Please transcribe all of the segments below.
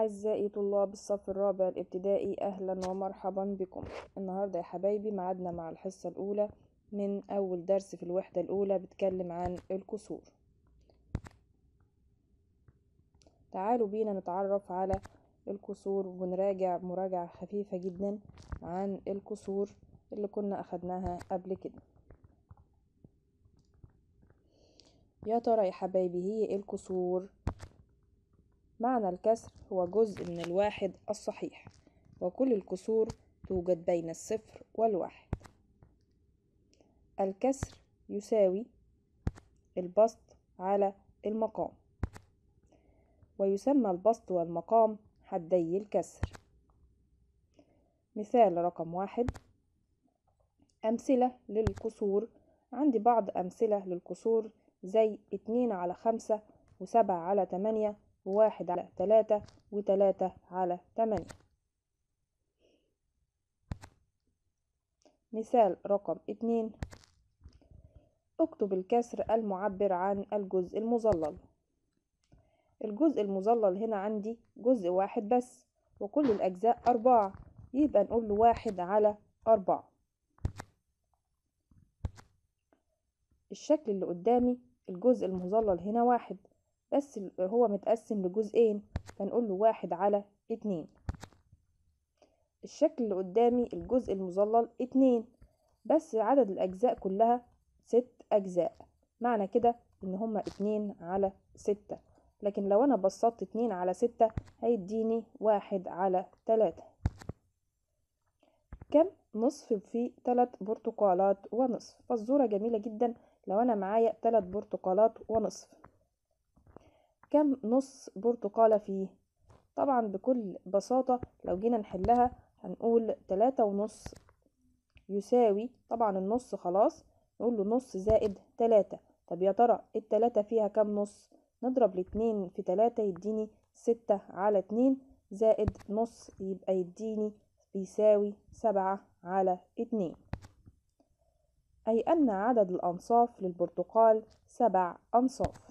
أعزائي طلاب الصف الرابع الابتدائي أهلا ومرحبا بكم النهاردة يا حبايبي معدنا مع الحصة الأولى من أول درس في الوحدة الأولى بتكلم عن الكسور تعالوا بينا نتعرف على الكسور ونراجع مراجعة خفيفة جدا عن الكسور اللي كنا أخدناها قبل كده يا ترى يا حبايبي هي الكسور معنى الكسر هو جزء من الواحد الصحيح وكل الكسور توجد بين الصفر والواحد الكسر يساوي البسط على المقام ويسمى البسط والمقام حدي الكسر مثال رقم واحد أمثلة للكسور عندي بعض أمثلة للكسور زي اتنين على خمسة وسبعة على تمانية واحد على تلاتة وتلاتة على تمانية مثال رقم اتنين اكتب الكسر المعبر عن الجزء المظلل الجزء المظلل هنا عندي جزء واحد بس وكل الأجزاء أربعة يبقى نقول له واحد على أربعة الشكل اللي قدامي الجزء المظلل هنا واحد بس هو متقسم لجزئين فنقول له واحد على اتنين الشكل اللي قدامي الجزء المظلل اتنين بس عدد الأجزاء كلها ست أجزاء معنى كده إن هما اتنين على ستة لكن لو أنا بسطت اتنين على ستة هيديني واحد على تلاتة كم نصف في تلات برتقالات ونصف فالصورة جميلة جدا لو أنا معايا تلات برتقالات ونصف كم نص برتقالة فيه طبعا بكل بساطة لو جينا نحلها هنقول تلاتة ونص يساوي طبعا النص خلاص نقول له نص زائد تلاتة طب يا ترى التلاتة فيها كم نص نضرب الاتنين في تلاتة يديني ستة على اتنين زائد نص يبقى يديني بيساوي سبعة على اتنين أي أن عدد الأنصاف للبرتقال سبع أنصاف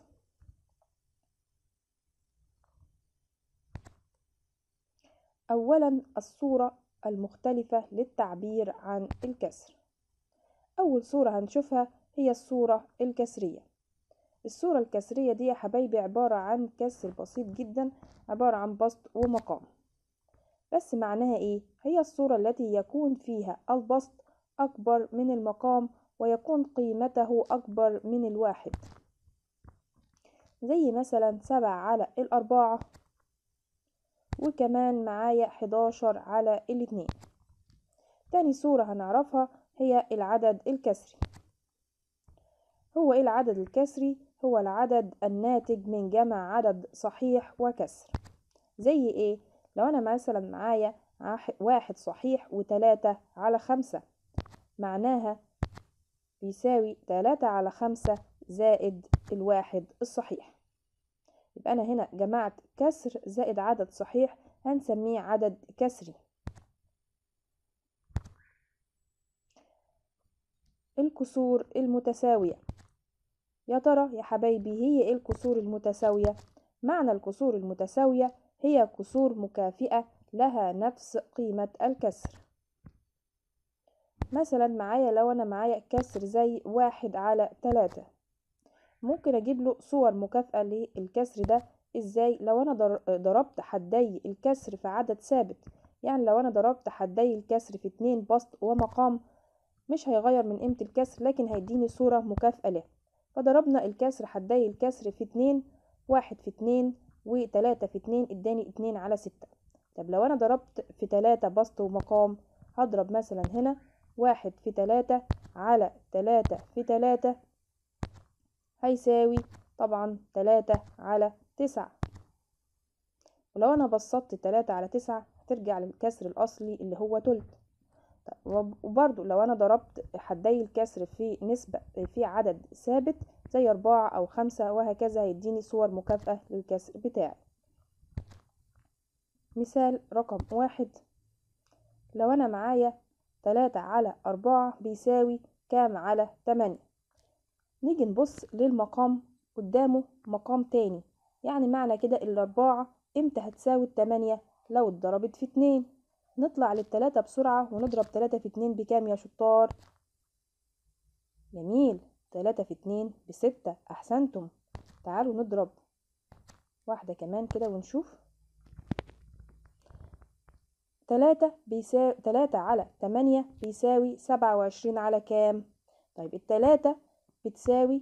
أولا الصورة المختلفة للتعبير عن الكسر أول صورة هنشوفها هي الصورة الكسرية الصورة الكسرية دي يا حبايبي عبارة عن كسر بسيط جدا عبارة عن بسط ومقام بس معناها ايه؟ هي الصورة التي يكون فيها البسط أكبر من المقام ويكون قيمته أكبر من الواحد زي مثلا سبعة على الأربعة وكمان معايا 11 على الاتنين تاني صورة هنعرفها هي العدد الكسري هو ايه العدد الكسري هو العدد الناتج من جمع عدد صحيح وكسر زي ايه لو انا مثلا معايا واحد صحيح وتلاتة على خمسة معناها بيساوي تلاتة على خمسة زائد الواحد الصحيح يبقى أنا هنا جمعت كسر زائد عدد صحيح هنسميه عدد كسري الكسور المتساوية يا ترى يا حبايبي هي ايه الكسور المتساوية؟ معنى الكسور المتساوية هي كسور مكافئة لها نفس قيمة الكسر مثلا معايا لو أنا معايا كسر زي واحد على تلاتة ممكن اجيب له صور مكافأة للكسر ده ازاي لو انا ضربت حدي الكسر في عدد ثابت يعني لو انا ضربت حدي الكسر في اتنين بسط ومقام مش هيغير من قيمة الكسر لكن هيديني صورة مكافأة له فضربنا الكسر حدي الكسر في اتنين واحد في اتنين وتلاتة في اتنين اداني اتنين على ستة طب لو انا ضربت في تلاتة بسط ومقام هضرب مثلا هنا واحد في تلاتة على تلاتة في تلاتة هيساوي طبعا تلاتة على تسعة ولو أنا بسطت تلاتة على تسعة هترجع للكسر الأصلي اللي هو تلت وبرضو لو أنا ضربت حدي الكسر في نسبة في عدد ثابت زي أربعة أو خمسة وهكذا هيديني صور مكافأة للكسر بتاعي مثال رقم واحد لو أنا معايا تلاتة على أربعة بيساوي كام على تمانية نيجي نبص للمقام قدامه مقام تاني يعني معنى كده الأربعة امتى هتساوي التمانية لو اتضربت في اتنين نطلع للتلاتة بسرعة ونضرب تلاتة في اتنين بكام يا شطار جميل تلاتة في اتنين بستة أحسنتم تعالوا نضرب واحدة كمان كده ونشوف تلاتة بيساوي تلاتة على تمانية بيساوي سبعة وعشرين على كام طيب التلاتة بتساوي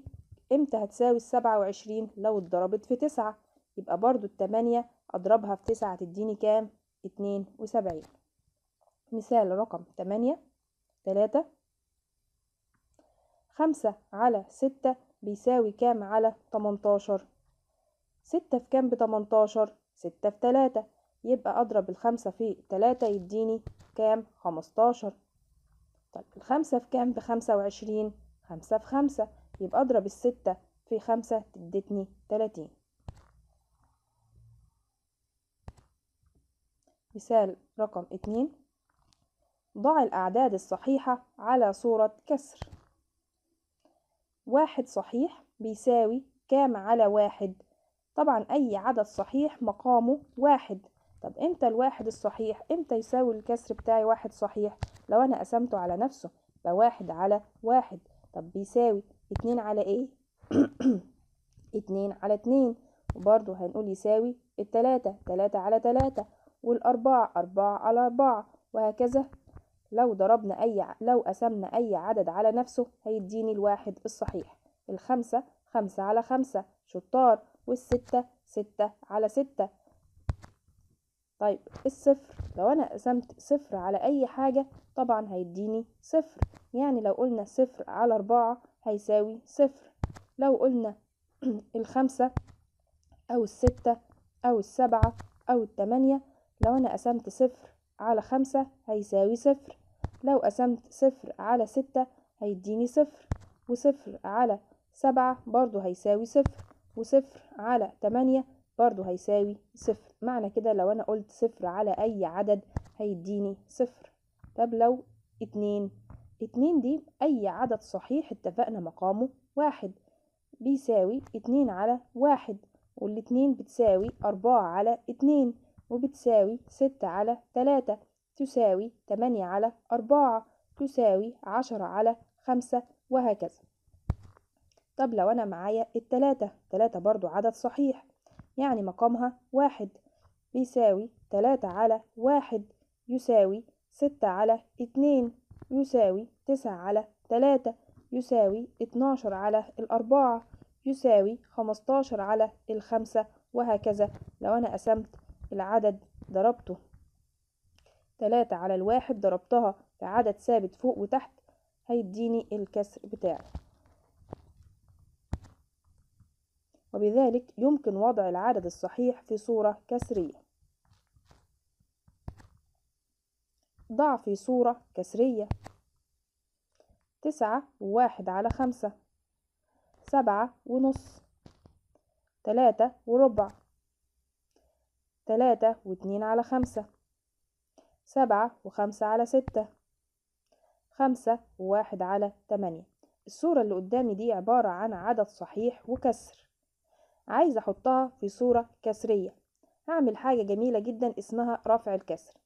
امتى هتساوي السبعة وعشرين لو اتضربت في تسعة يبقى برضو التمانية اضربها في تسعة تديني كام اتنين وسبعين مثال رقم تمانية تلاتة خمسة على ستة بيساوي كام على تمنتاشر ستة في كام بتمنتاشر ستة في تلاتة يبقى اضرب الخمسة في تلاتة يديني كام خمستاشر طيب الخمسة في كام بخمسة وعشرين خمسة في خمسة يبقى أضرب الستة في خمسة تدتني تلاتين مثال رقم اتنين ضع الأعداد الصحيحة على صورة كسر واحد صحيح بيساوي كام على واحد طبعا أي عدد صحيح مقامه واحد طب امتى الواحد الصحيح امتى يساوي الكسر بتاعي واحد صحيح لو انا قسمته على نفسه يبقى واحد على واحد طب بيساوي اتنين على ايه اتنين على اتنين وبرضو هنقول يساوي التلاتة تلاتة على تلاتة والأربعة أربعة على أربعة وهكذا لو ضربنا أي لو قسمنا أي عدد على نفسه هيديني الواحد الصحيح الخمسة خمسة على خمسة شطار والستة ستة على ستة طيب الصفر لو أنا قسمت صفر على أي حاجة طبعا هيديني صفر يعني لو قلنا صفر على أربعة هيساوي صفر لو قلنا الخمسة أو الستة أو السبعة أو التمانية لو أنا قسمت صفر على خمسة هيساوي صفر لو قسمت صفر على ستة هيديني صفر وصفر على سبعة برضو هيساوي صفر وصفر على تمانية برضو هيساوي صفر معنى كده لو أنا قلت صفر على أي عدد هيديني صفر طب لو اتنين اتنين دي أي عدد صحيح اتفقنا مقامه واحد بيساوي اتنين على واحد والاتنين بتساوي أربعة على اتنين وبتساوي ستة على تلاتة تساوي تمانية على أربعة تساوي عشرة على خمسة وهكذا طب لو أنا معايا التلاتة تلاتة برضو عدد صحيح يعني مقامها واحد بيساوي تلاتة على واحد يساوي ستة على اتنين يساوي تسعة على تلاتة يساوي اتناشر على الأربعة يساوي خمستاشر على الخمسة وهكذا لو أنا قسمت العدد ضربته تلاتة على الواحد ضربتها في عدد ثابت فوق وتحت هيديني الكسر بتاعي وبذلك يمكن وضع العدد الصحيح في صورة كسرية ضع في صورة كسرية تسعة وواحد على خمسة سبعة ونص تلاتة وربع تلاتة واتنين على خمسة سبعة وخمسة على ستة خمسة وواحد على تمانية الصورة اللي قدامي دي عبارة عن عدد صحيح وكسر عايزة أحطها في صورة كسرية هعمل حاجة جميلة جدا اسمها رفع الكسر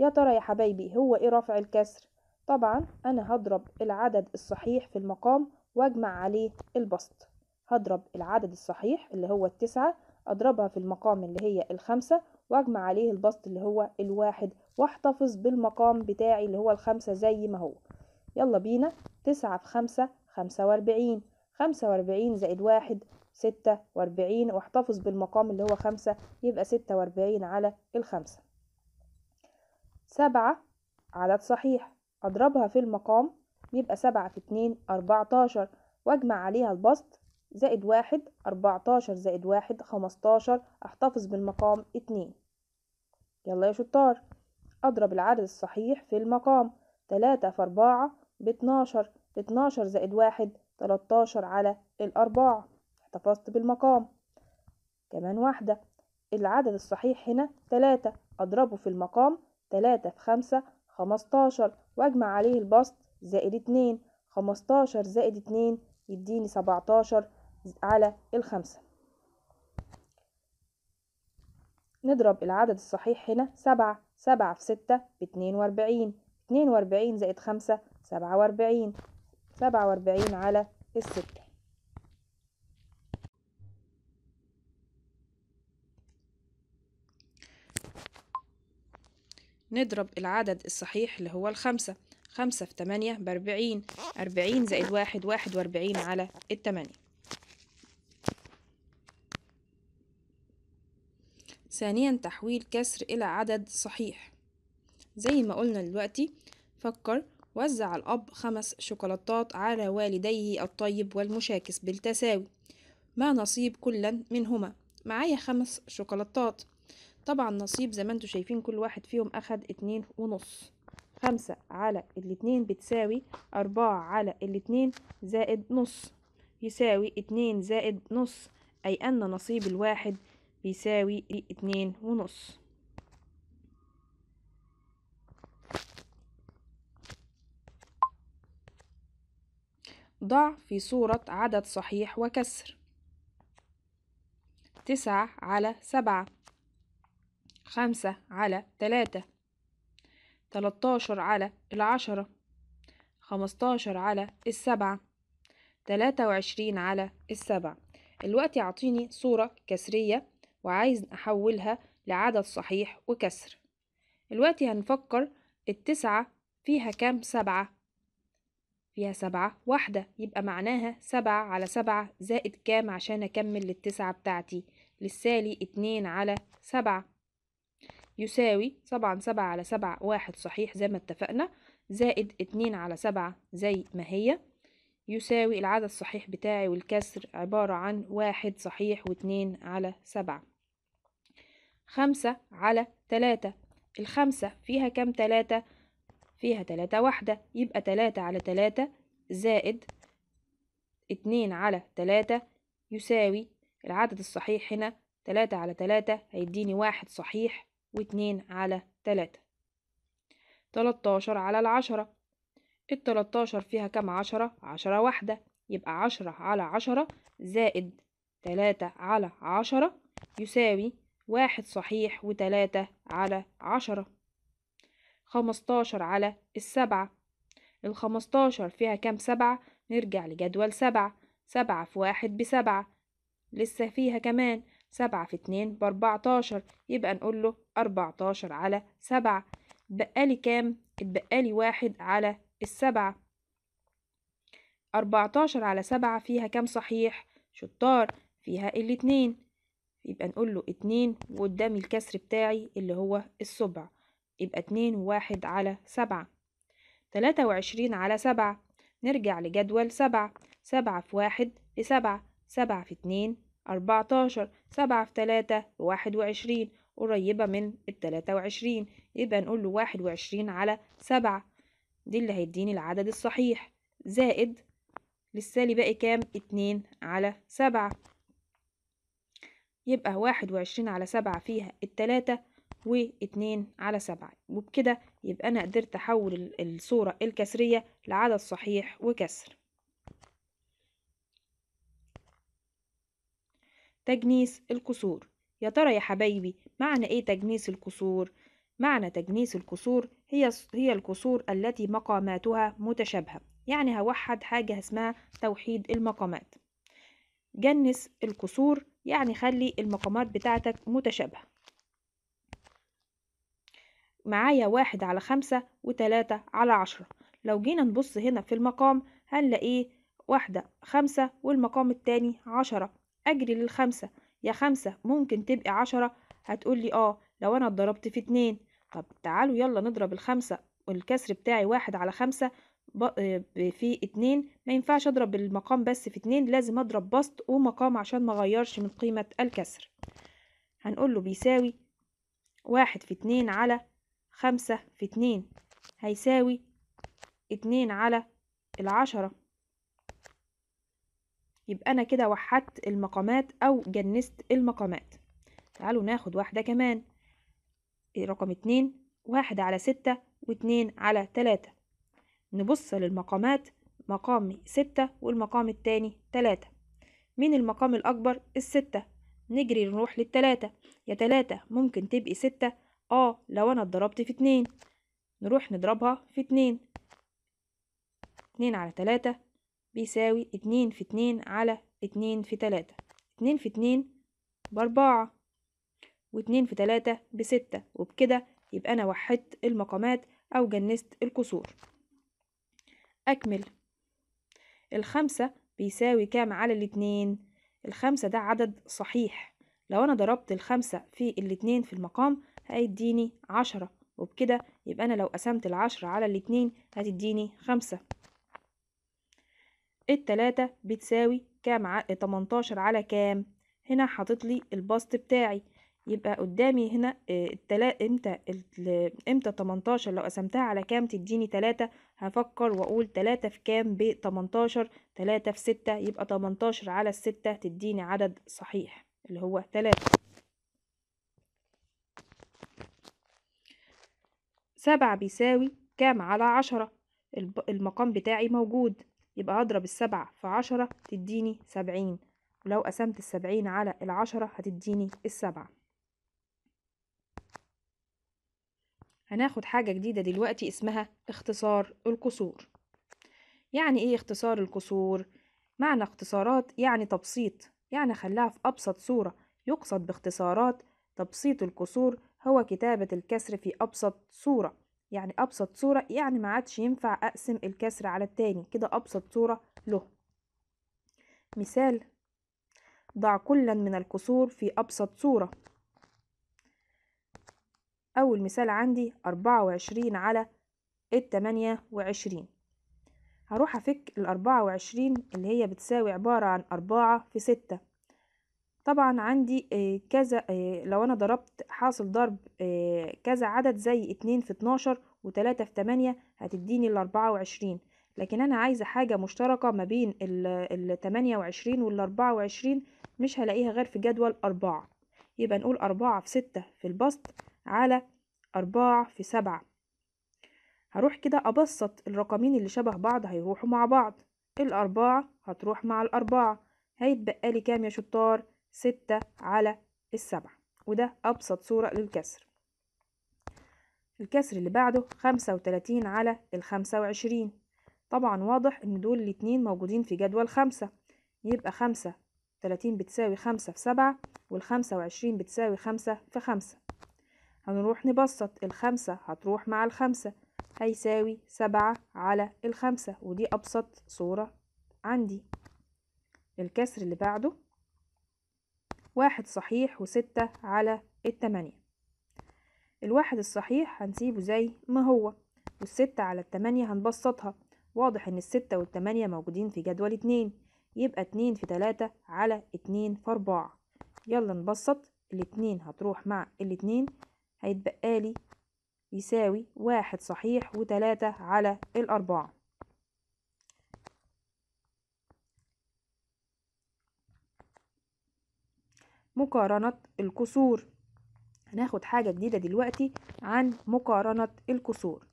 يا ترى يا حبايبي هو ايه رافع الكسر طبعا انا هضرب العدد الصحيح في المقام واجمع عليه البسط هضرب العدد الصحيح اللي هو التسعة اضربها في المقام اللي هي الخمسة واجمع عليه البسط اللي هو الواحد واحتفظ بالمقام بتاعي اللي هو الخمسة زي ما هو يلا بينا تسعة في خمسة خمسة واربعين خمسة واربعين زائد واحد ستة واربعين واحتفظ بالمقام اللي هو خمسة يبقى ستة واربعين على الخمسة سبعة عدد صحيح أضربها في المقام يبقى سبعة في اتنين أربعتاشر وأجمع عليها البسط زائد واحد أربعتاشر زائد واحد خمستاشر أحتفظ بالمقام اتنين يلا يا شطار أضرب العدد الصحيح في المقام تلاتة في أربعة باتناشر اتناشر زائد واحد تلاتاشر على الأربعة احتفظت بالمقام كمان واحدة العدد الصحيح هنا تلاتة أضربه في المقام تلاتة في خمسة خمستاشر وأجمع عليه البسط زائد اتنين خمستاشر زائد اتنين يديني سبعتاشر على الخمسة نضرب العدد الصحيح هنا سبعة سبعة في ستة باتنين وأربعين اتنين وأربعين زائد خمسة سبعة وأربعين سبعة وأربعين على الستة نضرب العدد الصحيح اللي هو الخمسة خمسة في تمانية بأربعين أربعين زائد واحد واحد وأربعين على التمانية ثانيا تحويل كسر إلى عدد صحيح زي ما قلنا دلوقتي فكر وزع الأب خمس شوكولاتات على والديه الطيب والمشاكس بالتساوي ما نصيب كلا منهما معايا خمس شوكولاتات طبعا نصيب زي ما انتوا شايفين كل واحد فيهم اخد اتنين ونص خمسة على الاتنين بتساوي أربعة على الاتنين زائد نص يساوي اتنين زائد نص أي أن نصيب الواحد بيساوي اتنين ونص ضع في صورة عدد صحيح وكسر تسعة على سبعة خمسة على تلاتة تلاتاشر على العشرة خمستاشر على السبعة تلاتة وعشرين على السبعة الوقت يعطيني صورة كسرية وعايز أحولها لعدد صحيح وكسر الوقت هنفكر التسعة فيها كام سبعة فيها سبعة واحدة يبقى معناها سبعة على سبعة زائد كام عشان أكمل للتسعة بتاعتي للسالي اتنين على سبعة يساوي طبعا سبعة على سبعة واحد صحيح زي ما اتفقنا زائد اتنين على سبعة زي ما هي يساوي العدد الصحيح بتاعي والكسر عبارة عن واحد صحيح واتنين على سبعة خمسة على تلاتة الخمسة فيها كام تلاتة؟ فيها تلاتة واحدة يبقى تلاتة على تلاتة زائد اتنين على تلاتة يساوي العدد الصحيح هنا تلاتة على تلاتة هيديني واحد صحيح واتنين على تلاتة تلاتاشر على العشرة التلاتاشر فيها كام عشرة عشرة واحدة يبقى عشرة على عشرة زائد تلاتة على عشرة يساوي واحد صحيح وتلاتة على عشرة خمستاشر على السبعة الخمستاشر فيها كام سبعة نرجع لجدول سبعة سبعة في واحد بسبعة لسه فيها كمان سبعة في اتنين باربعتاشر يبقى نقول له أربعتاشر على سبعة اتبقالي كام؟ اتبقالي واحد على السبعة أربعتاشر على سبعة فيها كام صحيح؟ شطار فيها الاتنين يبقى نقول له اتنين وقدامي الكسر بتاعي اللي هو السبع يبقى اتنين وواحد على سبعة تلاتة وعشرين على سبعة نرجع لجدول سبعة سبعة في واحد لسبعة سبعة في اتنين 14 سبعة في تلاتة 21 وعشرين قريبة من التلاتة وعشرين يبقى نقول له واحد وعشرين على سبعة دي اللي هيديني العدد الصحيح زائد للسالي باقي كام اتنين على سبعة يبقى واحد وعشرين على سبعة فيها التلاتة واتنين على سبعة وبكده يبقى أنا قدرت أحول الصورة الكسرية لعدد صحيح وكسر تجنيس الكسور يا ترى يا حبايبي معنى ايه تجنيس الكسور معنى تجنيس الكسور هي هي الكسور التي مقاماتها متشابهه يعني هوحد حاجه اسمها توحيد المقامات جنس الكسور يعني خلي المقامات بتاعتك متشابهه معايا واحد على خمسة وتلاتة على عشرة لو جينا نبص هنا في المقام هنلاقيه واحدة خمسة والمقام التاني عشرة أجري للخمسة يا خمسة ممكن تبقي عشرة هتقولي آه لو أنا اتضربت في اتنين طب تعالوا يلا نضرب الخمسة والكسر بتاعي واحد على خمسة آه، في اتنين ما ينفعش اضرب المقام بس في اتنين لازم اضرب بسط ومقام عشان ما غيرش من قيمة الكسر هنقول له بيساوي واحد في اتنين على خمسة في اتنين هيساوي اتنين على العشرة يبقى أنا كده وحدت المقامات أو جنست المقامات تعالوا ناخد واحدة كمان رقم اتنين واحد على ستة واتنين على تلاتة نبص للمقامات مقام ستة والمقام التاني تلاتة مين المقام الأكبر الستة نجري نروح للتلاتة يا تلاتة ممكن تبقي ستة اه لو أنا اتضربت في اتنين نروح نضربها في اتنين اتنين على تلاتة بيساوي اتنين في اتنين على اتنين في تلاتة اتنين في اتنين بأربعة واتنين في تلاتة بستة وبكده يبقى أنا وحدت المقامات أو جنست الكسور أكمل الخمسة بيساوي كام على الاتنين الخمسة ده عدد صحيح لو أنا ضربت الخمسة في الاتنين في المقام هيديني عشرة وبكده يبقى أنا لو قسمت العشرة على الاتنين هتديني خمسة التلاتة بتساوي كام ع... 18 على كام هنا حاطط لي البسط بتاعي يبقى قدامي هنا آه، التلا... امتى ال... امتى 18 لو قسمتها على كام تديني 3 هفكر واقول 3 في كام ب 18 3 في 6 يبقى 18 على 6 تديني عدد صحيح اللي هو 3 7 بيساوي كام على 10 المقام بتاعي موجود يبقى هضرب السبعة في عشرة تديني سبعين ولو قسمت السبعين على العشرة هتديني السبعة هناخد حاجة جديدة دلوقتي اسمها اختصار القصور يعني ايه اختصار القصور؟ معنى اختصارات يعني تبسيط يعني خلاها في أبسط صورة يقصد باختصارات تبسيط القصور هو كتابة الكسر في أبسط صورة يعني أبسط صورة يعني ما عادش ينفع أقسم الكسر على التاني كده أبسط صورة له مثال ضع كلا من الكسور في أبسط صورة أول مثال عندي أربعة وعشرين على التمانية وعشرين هروح أفك الأربعة وعشرين اللي هي بتساوي عبارة عن أربعة في ستة طبعا عندي كذا لو انا ضربت حاصل ضرب كذا عدد زي اتنين في اتناشر وتلاتة في تمانية هتديني الاربعة وعشرين لكن انا عايزة حاجة مشتركة ما بين التمانية وعشرين والاربعة وعشرين مش هلاقيها غير في جدول اربعة يبقى نقول اربعة في ستة في البسط على اربعة في سبعة هروح كده ابسط الرقمين اللي شبه بعض هيروحوا مع بعض الاربعة هتروح مع الاربعة هيتبقى لي كام يا شطار ستة على السبعة وده أبسط صورة للكسر الكسر اللي بعده خمسة وتلاتين على الخمسة وعشرين طبعا واضح إن دول الاتنين موجودين في جدول خمسة يبقى خمسة وتلاتين بتساوي خمسة في سبعة والخمسة وعشرين بتساوي خمسة في خمسة هنروح نبسط الخمسة هتروح مع الخمسة هيساوي سبعة على الخمسة ودي أبسط صورة عندي الكسر اللي بعده واحد صحيح وستة على التمانية الواحد الصحيح هنسيبه زي ما هو والستة على التمانية هنبسطها واضح ان الستة والتمانية موجودين في جدول اتنين يبقى اتنين في تلاتة على اتنين في اربعة يلا نبسط الاتنين هتروح مع الاتنين هيتبقالي يساوي واحد صحيح وتلاتة على الأربعة مقارنة الكسور هناخد حاجة جديدة دلوقتي عن مقارنة الكسور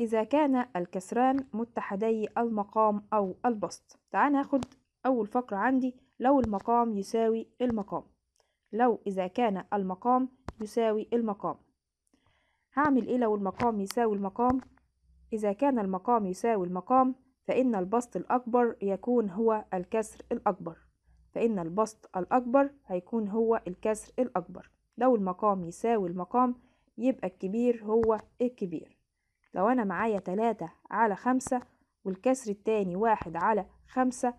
إذا كان الكسران متحدي المقام أو البسط تعال ناخد أول فقرة عندي لو المقام يساوي المقام لو إذا كان المقام يساوي المقام هعمل إيه لو المقام يساوي المقام؟ إذا كان المقام يساوي المقام فإن البسط الأكبر يكون هو الكسر الأكبر فإن البسط الأكبر هيكون هو الكسر الأكبر لو المقام يساوي المقام يبقى الكبير هو الكبير لو أنا معايا تلاتة على خمسة والكسر التاني واحد على خمسة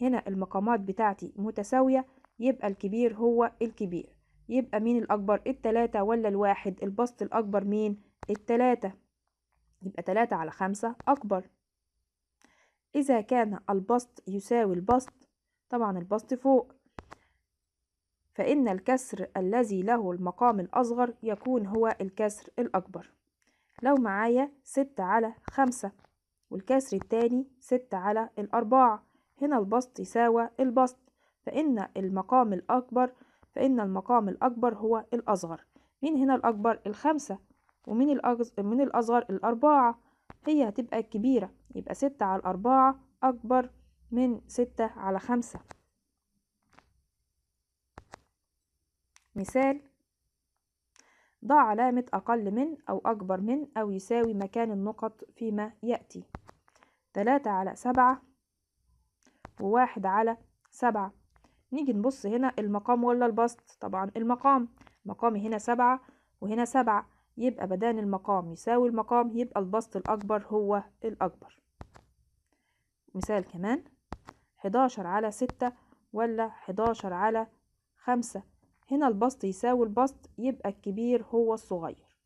هنا المقامات بتاعتي متساوية يبقى الكبير هو الكبير يبقى مين الأكبر التلاتة ولا الواحد البسط الأكبر مين التلاتة يبقى تلاتة على خمسة أكبر إذا كان البسط يساوي البسط طبعا البسط فوق فإن الكسر الذي له المقام الأصغر يكون هو الكسر الأكبر لو معايا ستة على خمسة والكسر التاني ستة على الأربعة هنا البسط يساوى البسط فإن المقام الأكبر فإن المقام الأكبر هو الأصغر مين هنا الأكبر الخمسة ومين من الأصغر الأربعة هي هتبقى الكبيرة يبقى ستة على الأربعة أكبر من ستة على خمسة مثال ضع علامة أقل من أو أكبر من أو يساوي مكان النقط فيما يأتي تلاتة على سبعة وواحد على سبعة نيجي نبص هنا المقام ولا البسط طبعا المقام مقامي هنا سبعة وهنا سبعة يبقى بدان المقام يساوي المقام يبقى البسط الأكبر هو الأكبر مثال كمان 11 على 6 ولا 11 على 5 هنا البسط يساوي البسط يبقى الكبير هو الصغير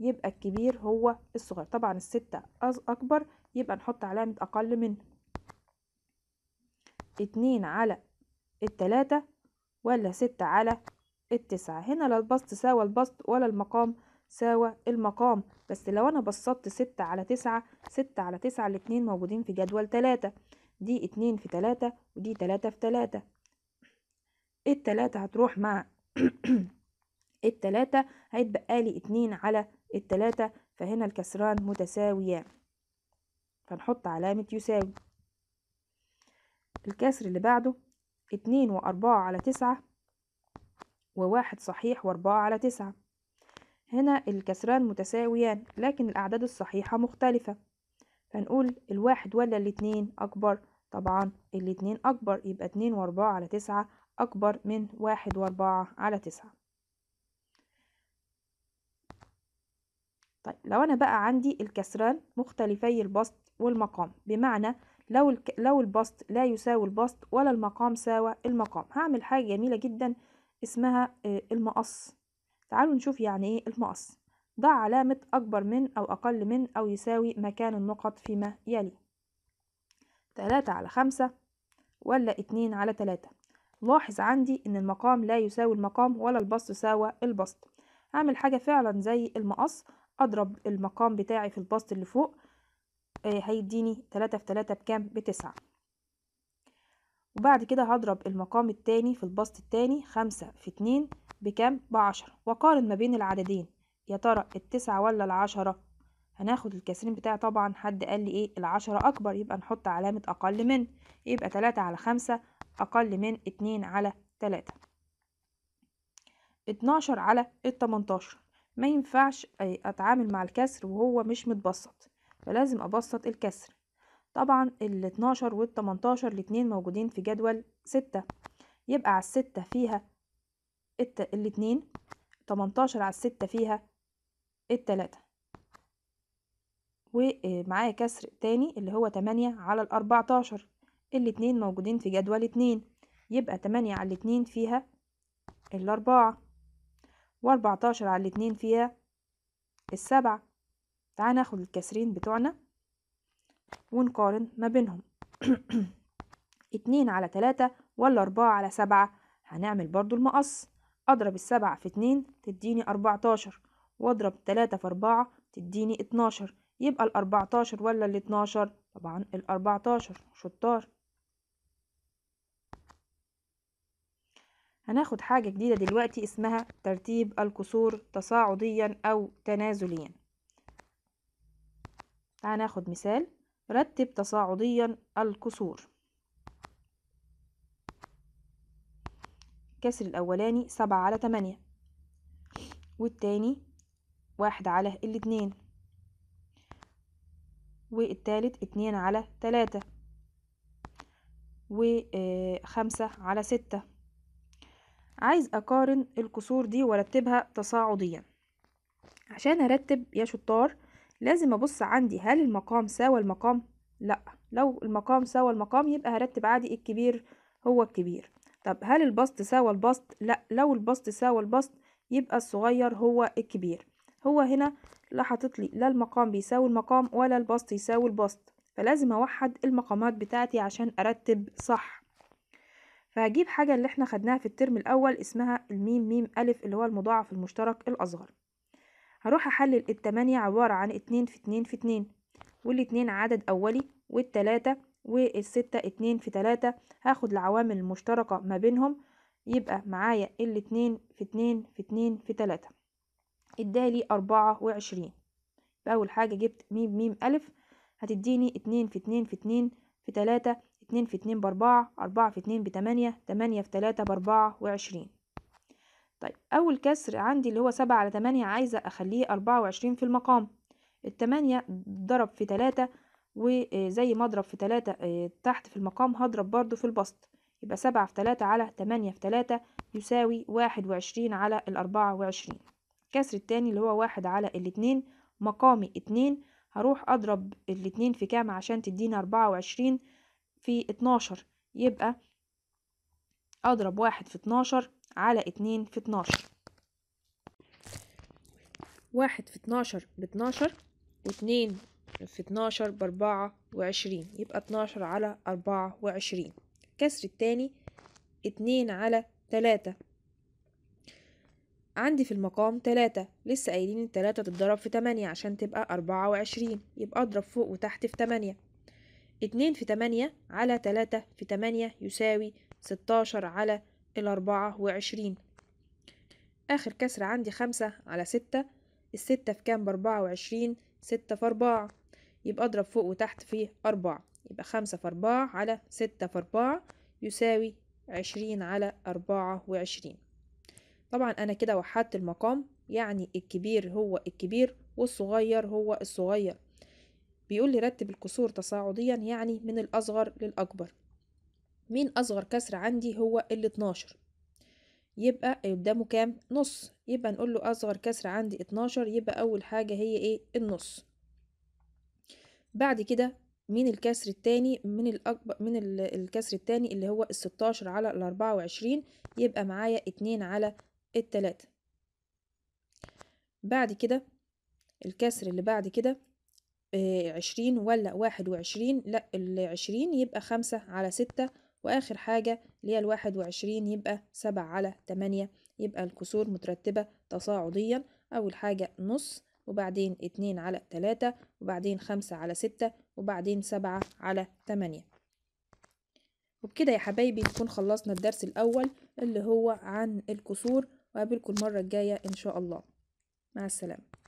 يبقى الكبير هو الصغير طبعا الستة أكبر يبقى نحط علامة أقل منه اتنين على التلاتة ولا ستة على التسعة هنا لا البسط ساوى البسط ولا المقام ساوى المقام بس لو أنا بسطت ستة على تسعة ستة على تسعة الاتنين موجودين في جدول تلاتة دي اتنين في تلاتة ودي تلاتة في تلاتة التلاتة هتروح مع التلاتة هيتبقى لي اتنين على التلاتة فهنا الكسران متساويان فنحط علامة يساوي الكسر اللي بعده اتنين وأربعة على تسعة وواحد صحيح وأربعة على تسعة هنا الكسران متساويان لكن الأعداد الصحيحة مختلفة فنقول الواحد ولا الاتنين أكبر طبعا الاتنين أكبر يبقى اتنين وأربعة على تسعة أكبر من واحد وأربعة على تسعة طيب لو أنا بقى عندي الكسران مختلفي البسط والمقام بمعنى لو لو البسط لا يساوي البسط ولا المقام ساوى المقام هعمل حاجة جميلة جدا اسمها آه، المقص تعالوا نشوف يعني ايه المقص ضع علامة أكبر من أو أقل من أو يساوي مكان النقط فيما يلي 3 على 5 ولا 2 على 3 لاحظ عندي ان المقام لا يساوي المقام ولا البسط ساوى البسط هعمل حاجة فعلا زي المقص اضرب المقام بتاعي في البسط اللي فوق آه، هيديني 3 في 3 بكام بتسعة وبعد كده هضرب المقام التاني في البسط التاني خمسة في اتنين بكام بعشرة وقارن ما بين العددين يا ترى التسعة ولا العشرة هناخد الكسرين بتاع طبعا حد قال لي ايه العشرة اكبر يبقى نحط علامة اقل من يبقى تلاتة على خمسة اقل من اتنين على تلاتة اتناشر على التمنتاشر ما ينفعش آه، اتعامل مع الكسر وهو مش متبسط فلازم ابسط الكسر طبعا ال 12 وال 18 الاتنين موجودين في جدول ستة يبقى على الستة فيها الاتنين 18 على الستة فيها التلاتة ومعايا كسر تاني اللي هو تمانية على الأربعتاشر الاتنين موجودين في جدول اتنين يبقى تمانية على الاتنين فيها الأربعة وأربعتاشر على الاتنين فيها السبعة تعال ناخد الكسرين بتوعنا ونقارن ما بينهم اتنين على تلاتة ولا أربعة على سبعة هنعمل برضو المقص أضرب السبعة في اتنين تديني أربعتاشر وأضرب تلاتة في أربعة تديني اتناشر يبقى الأربعتاشر ولا الاتناشر طبعا الأربعتاشر شطار هناخد حاجة جديدة دلوقتي اسمها ترتيب الكسور تصاعديا أو تنازليا تعال ناخد مثال رتب تصاعديا الكسور الكسر الأولاني سبعة على تمانية والتاني واحد على الاتنين والتالت اتنين على تلاتة وخمسة آه، على ستة عايز أقارن الكسور دي وارتبها تصاعديا عشان أرتب يا شطار لازم أبص عندي هل المقام ساوى المقام؟ لأ لو المقام ساوى المقام يبقى هرتب عادي الكبير هو الكبير طب هل البسط ساوى البسط؟ لأ لو البسط ساوى البسط يبقى الصغير هو الكبير هو هنا لا حاطط لي لا المقام بيساوي المقام ولا البسط يساوي البسط فلازم اوحد المقامات بتاعتي عشان ارتب صح فهجيب حاجة اللي احنا خدناها في الترم الأول اسمها الميم ميم ألف اللي هو المضاعف المشترك الأصغر هروح أحلل التمانية عبارة عن اتنين في اتنين في اتنين والاتنين عدد أولي والتلاتة والستة اتنين في تلاتة هاخد العوامل المشتركة ما بينهم يبقى معايا الاتنين في اتنين في اتنين في تلاتة ادالي أربعة وعشرين فاول حاجة جبت ميم ميم ألف هتديني اتنين في اتنين في اتنين في تلاتة اتنين في اتنين بأربعة أربعة في اتنين بتمانية تمانية في تلاتة بأربعة وعشرين طيب أول كسر عندي اللي هو سبعة على تمانية عايزة أخليه أربعة وعشرين في المقام التمانية ضرب في تلاتة وزي ما أضرب في تلاتة آه، تحت في المقام هضرب برضو في البسط يبقى سبعة في تلاتة على تمانية في تلاتة يساوي واحد وعشرين على الأربعة وعشرين كسر التاني اللي هو واحد على الاتنين مقامي اتنين هروح اضرب الاتنين في كام عشان تديني اربعة وعشرين في اتناشر يبقى اضرب واحد في اتناشر على اتنين في اتناشر واحد في اتناشر باتناشر واتنين في اتناشر باربعة وعشرين يبقى اتناشر على اربعة وعشرين كسر التاني اتنين على تلاتة عندي في المقام تلاتة لسه قايلين التلاتة تتضرب في تمانية عشان تبقى أربعة وعشرين يبقى اضرب فوق وتحت في تمانية اتنين في تمانية على تلاتة في تمانية يساوي ستاشر على الأربعة وعشرين آخر كسر عندي خمسة على ستة الستة في كام بأربعة وعشرين ستة في أربعة يبقى أضرب فوق وتحت في أربعة يبقى خمسة في أربعة على ستة في أربعة يساوي عشرين على أربعة وعشرين طبعا انا كده وحدت المقام يعني الكبير هو الكبير والصغير هو الصغير بيقول لي رتب الكسور تصاعديا يعني من الأصغر للأكبر مين أصغر كسر عندي هو ال 12 يبقى قدامه كام نص يبقى نقول له أصغر كسر عندي 12 يبقى أول حاجة هي إيه النص بعد كده مين الكسر التاني من الأكبر من الكسر التاني اللي هو الستاشر على الأربعة وعشرين يبقى معايا اتنين على التلاتة بعد كده الكسر اللي بعد كده آه، عشرين ولا واحد وعشرين لا العشرين يبقى خمسة على ستة وآخر حاجة اللي هي الواحد وعشرين يبقى سبعة على تمانية يبقى الكسور مترتبة تصاعديا أول حاجة نص وبعدين اتنين على تلاتة وبعدين خمسة على ستة وبعدين سبعة على تمانية وبكده يا حبايبي نكون خلصنا الدرس الأول اللي هو عن الكسور وقابلكم المرة الجاية إن شاء الله مع السلامة